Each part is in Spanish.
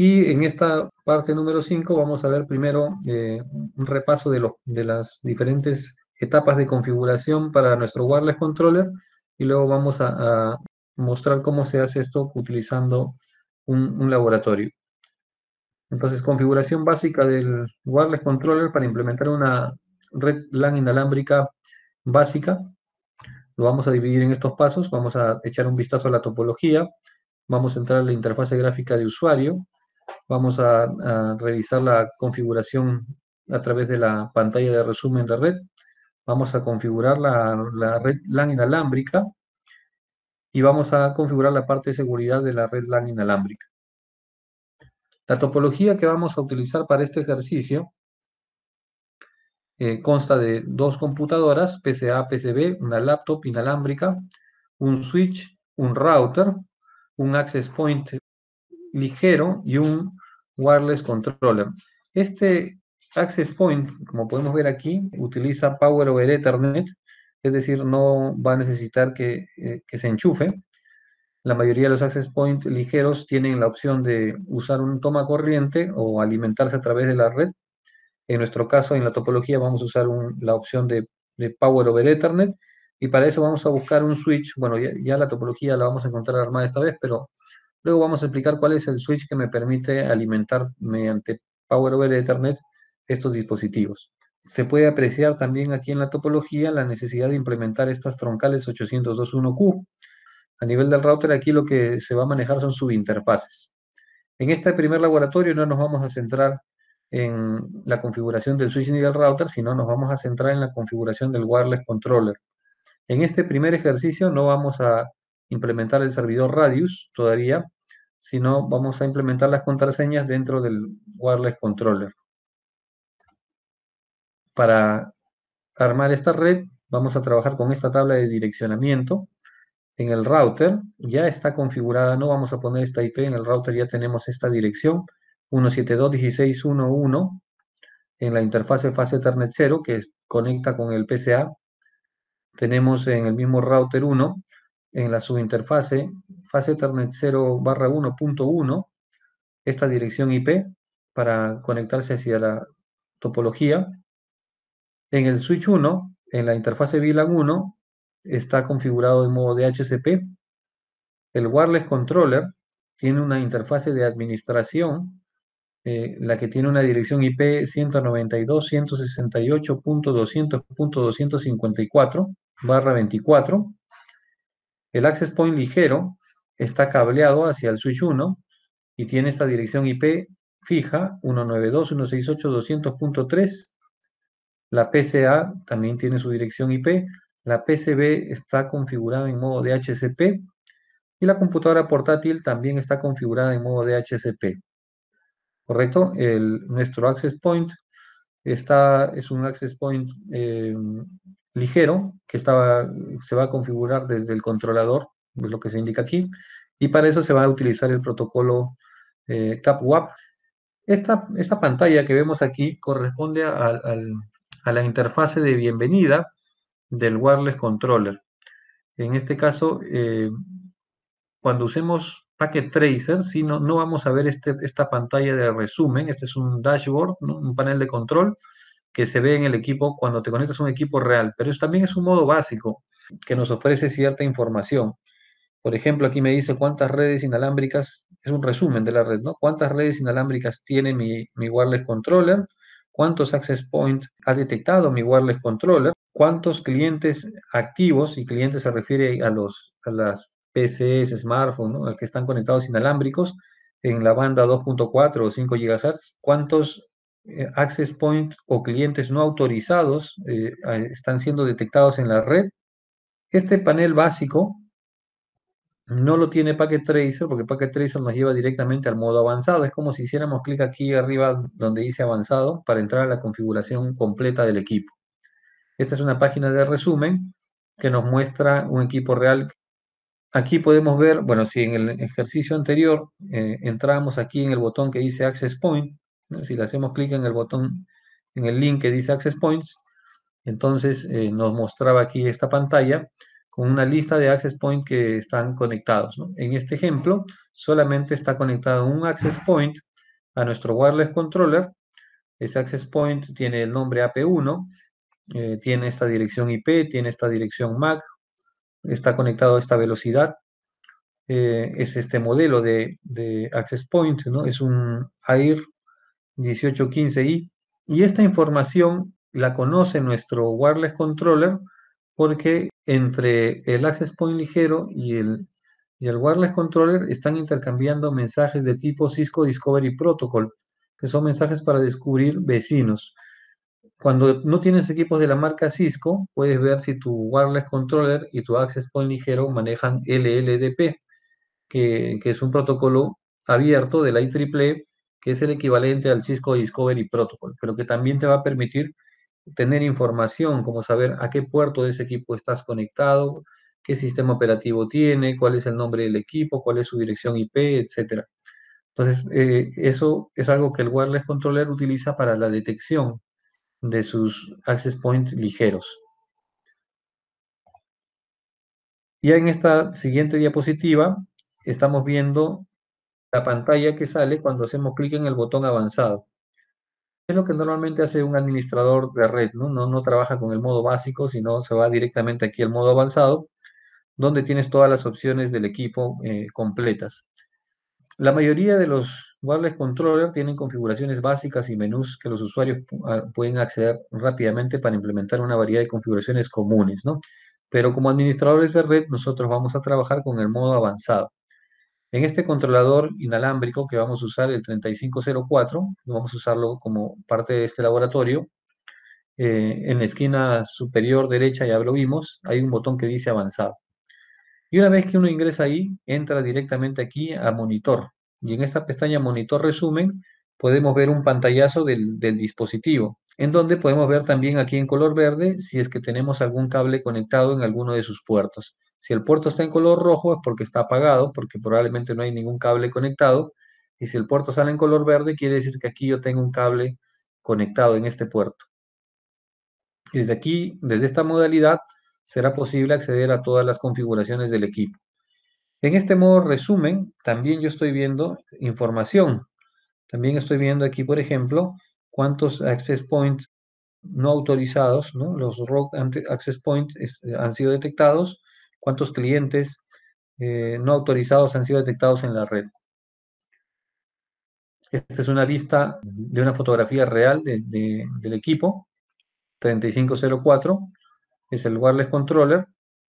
Y en esta parte número 5 vamos a ver primero eh, un repaso de, de las diferentes etapas de configuración para nuestro wireless controller y luego vamos a, mostrar cómo se hace esto utilizando un, laboratorio. Entonces, configuración básica del wireless controller para implementar una red LAN inalámbrica básica. Lo vamos a dividir en estos pasos. Vamos a echar un vistazo a la topología. Vamos a entrar a la interfase gráfica de usuario. Vamos a, revisar la configuración a través de la pantalla de resumen de red. Vamos a configurar la, red LAN inalámbrica y vamos a configurar la parte de seguridad de la red LAN inalámbrica. La topología que vamos a utilizar para este ejercicio eh, consta de dos computadoras, PCA, PCB, una laptop inalámbrica, un switch, un router, un access point ligero y un wireless controller. Este access point, como podemos ver aquí, utiliza Power over Ethernet, es decir, no va a necesitar eh, que, se enchufe. La mayoría de los access point ligeros tienen la opción de usar un toma corriente o alimentarse a través de la red. En nuestro caso, en la topología, vamos a usar la opción de, Power over Ethernet y para eso vamos a buscar un switch. Bueno, ya la topología la vamos a encontrar armada esta vez, pero Luego vamos a explicar cuál es el switch que me permite alimentar mediante Power over Ethernet estos dispositivos. Se puede apreciar también aquí en la topología la necesidad de implementar estas troncales 802.1q. A nivel del router aquí lo que se va a manejar son subinterfaces. En este primer laboratorio no nos vamos a centrar en la configuración del switch ni del router, sino nos vamos a centrar en la configuración del wireless controller. En este primer ejercicio no vamos a implementar el servidor Radius todavía, sino vamos a implementar las contraseñas dentro del wireless controller. Para armar esta red, vamos a trabajar con esta tabla de direccionamiento. En el router ya está configurada, no vamos a poner esta IP, en el router ya tenemos esta dirección 172.16.1.1 en la interfase fase Ethernet 0 que conecta con el PCA. Tenemos en el mismo router 1 en la subinterfase, fase Ethernet 0 barra 1.1, esta dirección IP para conectarse hacia la topología. En el switch 1, en la interfase VLAN 1, está configurado en modo DHCP. El wireless controller tiene una interfase de administración, eh, la que tiene una dirección IP 192.168.200.254 barra 24. El access point ligero está cableado hacia el switch 1 y tiene esta dirección IP fija 192.168.200.3. La PCA también tiene su dirección IP. La PCB está configurada en modo DHCP y la computadora portátil también está configurada en modo DHCP. ¿Correcto? El, nuestro access point está, es un access point eh, ligero que se va a configurar desde el controlador, es lo que se indica aquí, y para eso se va a utilizar el protocolo eh, CAPWAP. Esta, pantalla que vemos aquí corresponde a, la interfase de bienvenida del wireless controller. En este caso, eh, cuando usemos Packet Tracer, si no, vamos a ver este, esta pantalla de resumen, este es un dashboard, un panel de control, que se ve en el equipo cuando te conectas a un equipo real, pero eso también es un modo básico que nos ofrece cierta información. Por ejemplo, aquí me dice cuántas redes inalámbricas, es un resumen de la red, ¿no? ¿Cuántas redes inalámbricas tiene mi, wireless controller? ¿Cuántos access points ha detectado mi wireless controller? ¿Cuántos clientes activos, y clientes se refiere a, los, a las PCs, smartphones, ¿no? que están conectados inalámbricos en la banda 2.4 o 5 GHz? ¿Cuántos eh, access point o clientes no autorizados eh, están siendo detectados en la red. Este panel básico no lo tiene Packet Tracer porque Packet Tracer nos lleva directamente al modo avanzado. Es como si hiciéramos clic aquí arriba donde dice avanzado para entrar a la configuración completa del equipo. Esta es una página de resumen que nos muestra un equipo real. Aquí podemos ver, bueno, si en el ejercicio anterior eh, entramos aquí en el botón que dice Access Point, si le hacemos clic en el botón, en el link que dice Access Points, entonces eh, nos mostraba aquí esta pantalla con una lista de access Points que están conectados. En este ejemplo, solamente está conectado un access point a nuestro wireless controller. Ese access point tiene el nombre AP1, eh, tiene esta dirección IP, tiene esta dirección MAC, está conectado a esta velocidad. Eh, es este modelo de, de access point, ¿no? Es un AIR 1815i. Y esta información la conoce nuestro wireless controller porque entre el access point ligero y el, y el wireless controller están intercambiando mensajes de tipo Cisco Discovery Protocol, que son mensajes para descubrir vecinos. Cuando no tienes equipos de la marca Cisco, puedes ver si tu wireless controller y tu access point ligero manejan LLDP, que, que es un protocolo abierto de la IEEE que es el equivalente al Cisco Discovery Protocol, pero que también te va a permitir tener información, como saber a qué puerto de ese equipo estás conectado, qué sistema operativo tiene, cuál es el nombre del equipo, cuál es su dirección IP, etc. Entonces, eh, eso es algo que el wireless controller utiliza para la detección de sus access points ligeros. Y en esta siguiente diapositiva estamos viendo la pantalla que sale cuando hacemos clic en el botón avanzado. Es lo que normalmente hace un administrador de red, ¿no? ¿no? trabaja con el modo básico, sino se va directamente aquí al modo avanzado, donde tienes todas las opciones del equipo eh, completas. La mayoría de los wireless controller tienen configuraciones básicas y menús que los usuarios ah, pueden acceder rápidamente para implementar una variedad de configuraciones comunes, ¿no? Pero como administradores de red, nosotros vamos a trabajar con el modo avanzado. En este controlador inalámbrico que vamos a usar, el 3504, vamos a usarlo como parte de este laboratorio. Eh, en la esquina superior derecha, ya lo vimos, hay un botón que dice avanzado. Y una vez que uno ingresa ahí, entra directamente aquí a monitor. Y en esta pestaña monitor resumen, podemos ver un pantallazo del, del dispositivo, en donde podemos ver también aquí en color verde si es que tenemos algún cable conectado en alguno de sus puertos. Si el puerto está en color rojo es porque está apagado, porque probablemente no hay ningún cable conectado. Y si el puerto sale en color verde, quiere decir que aquí yo tengo un cable conectado en este puerto. desde aquí, desde esta modalidad, será posible acceder a todas las configuraciones del equipo. En este modo resumen, también yo estoy viendo información. También estoy viendo aquí, por ejemplo, cuántos access points no autorizados, ¿no? los rogue access points este, han sido detectados cuántos clientes eh, no autorizados han sido detectados en la red. Esta es una vista de una fotografía real del equipo, 3504, es el wireless controller.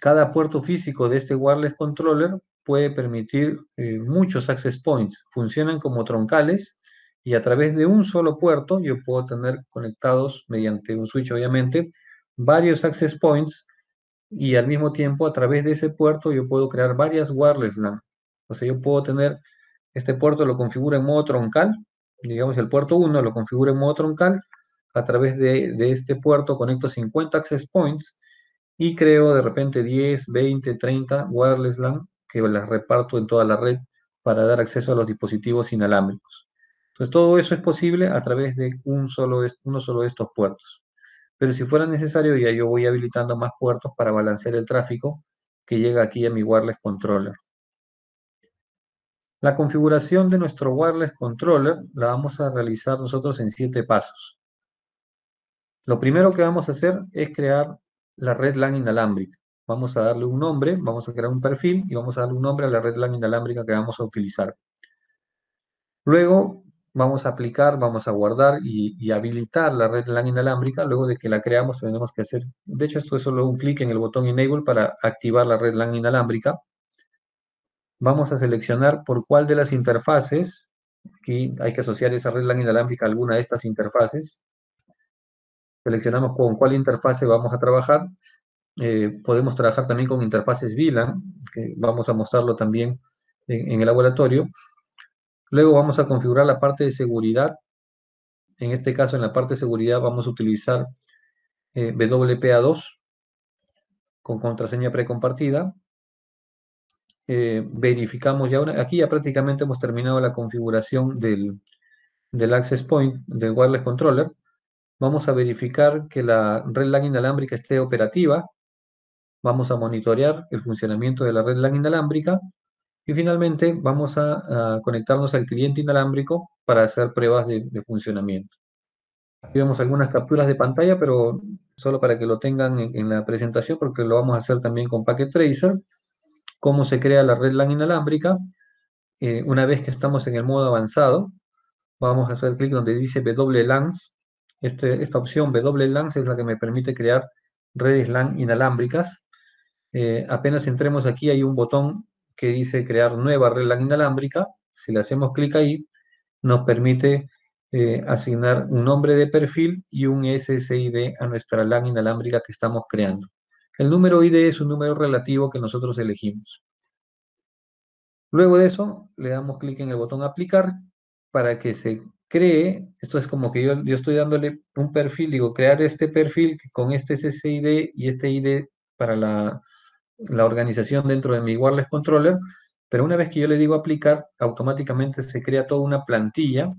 Cada puerto físico de este wireless controller puede permitir eh, muchos access points, funcionan como troncales y a través de un solo puerto yo puedo tener conectados mediante un switch obviamente varios access points y al mismo tiempo a través de ese puerto yo puedo crear varias wireless LAN. O sea, yo puedo tener este puerto lo configuro en modo troncal, digamos el puerto 1 lo configuro en modo troncal, a través de, este puerto conecto 50 access points y creo de repente 10, 20, 30 wireless LAN que las reparto en toda la red para dar acceso a los dispositivos inalámbricos. Entonces todo eso es posible a través de un solo, uno solo de estos puertos. Pero si fuera necesario, ya yo voy habilitando más puertos para balancear el tráfico que llega aquí a mi wireless controller. La configuración de nuestro wireless controller la vamos a realizar nosotros en siete pasos. Lo primero que vamos a hacer es crear la red LAN inalámbrica. Vamos a darle un nombre, vamos a crear un perfil y vamos a darle un nombre a la red LAN inalámbrica que vamos a utilizar. Luego vamos a aplicar, vamos a guardar y, habilitar la red LAN inalámbrica. Luego de que la creamos, tenemos que hacer, de hecho, esto es solo un clic en el botón Enable para activar la red LAN inalámbrica. Vamos a seleccionar por cuál de las interfaces, aquí hay que asociar esa red LAN inalámbrica a alguna de estas interfaces. Seleccionamos con cuál interfase vamos a trabajar. Eh, podemos trabajar también con interfaces VLAN, que vamos a mostrarlo también en el laboratorio. Luego vamos a configurar la parte de seguridad. En este caso, en la parte de seguridad vamos a utilizar eh, WPA2 con contraseña precompartida. Eh, verificamos ya, aquí ya prácticamente hemos terminado la configuración del, del access point, del wireless controller. Vamos a verificar que la red LAN inalámbrica esté operativa. Vamos a monitorear el funcionamiento de la red LAN inalámbrica y finalmente vamos a, conectarnos al cliente inalámbrico para hacer pruebas de, funcionamiento. Aquí vemos algunas capturas de pantalla, pero solo para que lo tengan en, la presentación, porque lo vamos a hacer también con Packet Tracer, cómo se crea la red LAN inalámbrica. Eh, una vez que estamos en el modo avanzado, vamos a hacer clic donde dice WLANs. Este, esta opción WLANs es la que me permite crear redes LAN inalámbricas. Eh, apenas entremos aquí hay un botón que dice crear nueva LAN inalámbrica. Si le hacemos clic ahí, nos permite eh, asignar un nombre de perfil y un SSID a nuestra LAN inalámbrica que estamos creando. El número ID es un número relativo que nosotros elegimos. Luego de eso, le damos clic en el botón aplicar para que se cree, esto es como que yo, yo estoy dándole un perfil, digo, crear este perfil con este SSID y este ID para la, la organización dentro de mi wireless controller, pero una vez que yo le digo aplicar, automáticamente se crea toda una plantilla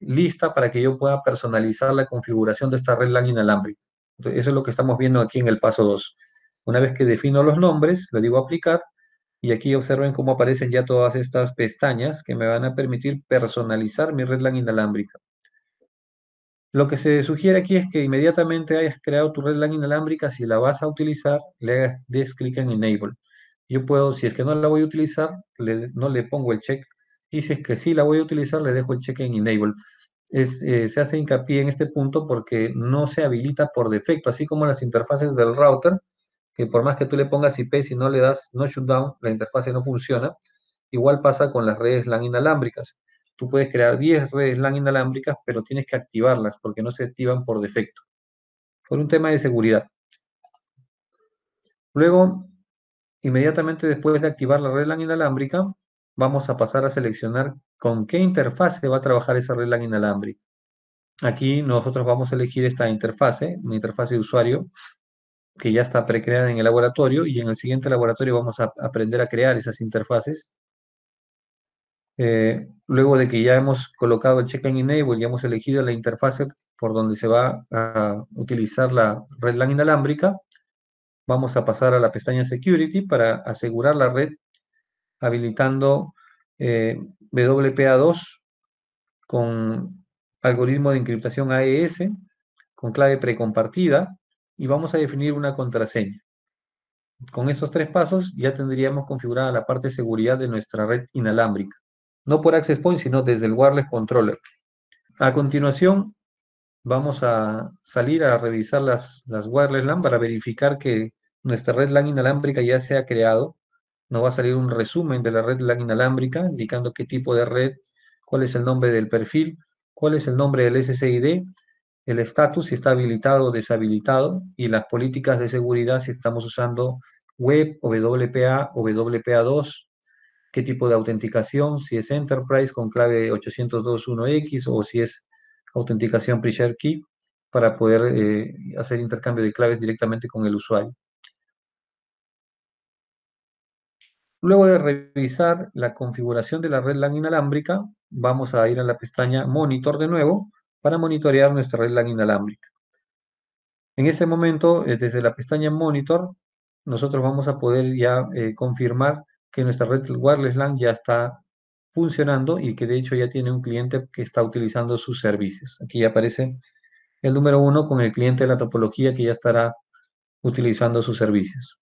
lista para que yo pueda personalizar la configuración de esta red LAN inalámbrica. eso es lo que estamos viendo aquí en el paso 2. Una vez que defino los nombres, le digo aplicar y aquí observen cómo aparecen ya todas estas pestañas que me van a permitir personalizar mi red LAN inalámbrica. Lo que se sugiere aquí es que inmediatamente hayas creado tu red LAN inalámbrica, si la vas a utilizar, le hagas des clic en Enable. Yo puedo, si es que no la voy a utilizar, no le pongo el check. Y si es que sí la voy a utilizar, le dejo el check en Enable. Eh, se hace hincapié en este punto porque no se habilita por defecto, así como las interfaces del router, que por más que tú le pongas IP, si no le das no shutdown, la interfase no funciona. Igual pasa con las redes LAN inalámbricas tú puedes crear 10 redes LAN inalámbricas, pero tienes que activarlas porque no se activan por defecto. Por un tema de seguridad. Luego, inmediatamente después de activar la red LAN inalámbrica, vamos a pasar a seleccionar con qué interfase va a trabajar esa red LAN inalámbrica. Aquí nosotros vamos a elegir esta interfase, una interfase de usuario que ya está precreada en el laboratorio y en el siguiente laboratorio vamos a aprender a crear esas interfaces eh, luego de que ya hemos colocado el check-in enable y hemos elegido la interfase por donde se va a utilizar la red inalámbrica, vamos a pasar a la pestaña Security para asegurar la red habilitando eh, WPA2 con algoritmo de encriptación AES, con clave precompartida, y vamos a definir una contraseña. Con estos tres pasos ya tendríamos configurada la parte de seguridad de nuestra red inalámbrica no por Access Point, sino desde el wireless controller. A continuación, vamos a salir a revisar las, las wireless LAN para verificar que nuestra red LAN inalámbrica ya se ha creado. Nos va a salir un resumen de la red LAN inalámbrica, indicando qué tipo de red, cuál es el nombre del perfil, cuál es el nombre del SSID, el estatus, si está habilitado o deshabilitado, y las políticas de seguridad, si estamos usando web, WPA, WPA2, qué tipo de autenticación, si es Enterprise con clave 802.1x o si es autenticación pre-share key para poder eh, hacer intercambio de claves directamente con el usuario. Luego de revisar la configuración de la red LAN inalámbrica, vamos a ir a la pestaña Monitor de nuevo para monitorear nuestra red LAN inalámbrica. En ese momento, eh, desde la pestaña Monitor, nosotros vamos a poder ya eh, confirmar que nuestra red wireless LAN ya está funcionando y que de hecho ya tiene un cliente que está utilizando sus servicios. Aquí ya aparece el número uno con el cliente de la topología que ya estará utilizando sus servicios.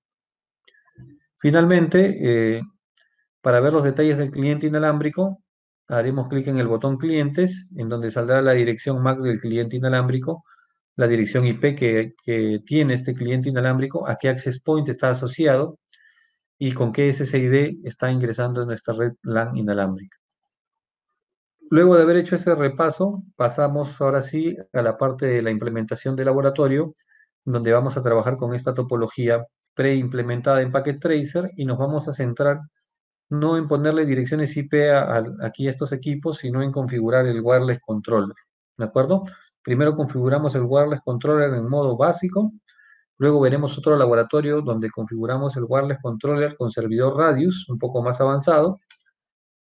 Finalmente, eh, para ver los detalles del cliente inalámbrico, haremos clic en el botón clientes, en donde saldrá la dirección MAC del cliente inalámbrico, la dirección IP que tiene este cliente inalámbrico, a qué access point está asociado, y con qué SSID está ingresando en nuestra red LAN inalámbrica. Luego de haber hecho ese repaso, pasamos ahora sí a la parte de la implementación de laboratorio, donde vamos a trabajar con esta topología preimplementada en Packet Tracer y nos vamos a centrar no en ponerle direcciones IP a, aquí a estos equipos, sino en configurar el wireless controller. ¿De acuerdo? Primero configuramos el wireless controller en modo básico, Luego veremos otro laboratorio donde configuramos el wireless controller con servidor Radius, un poco más avanzado,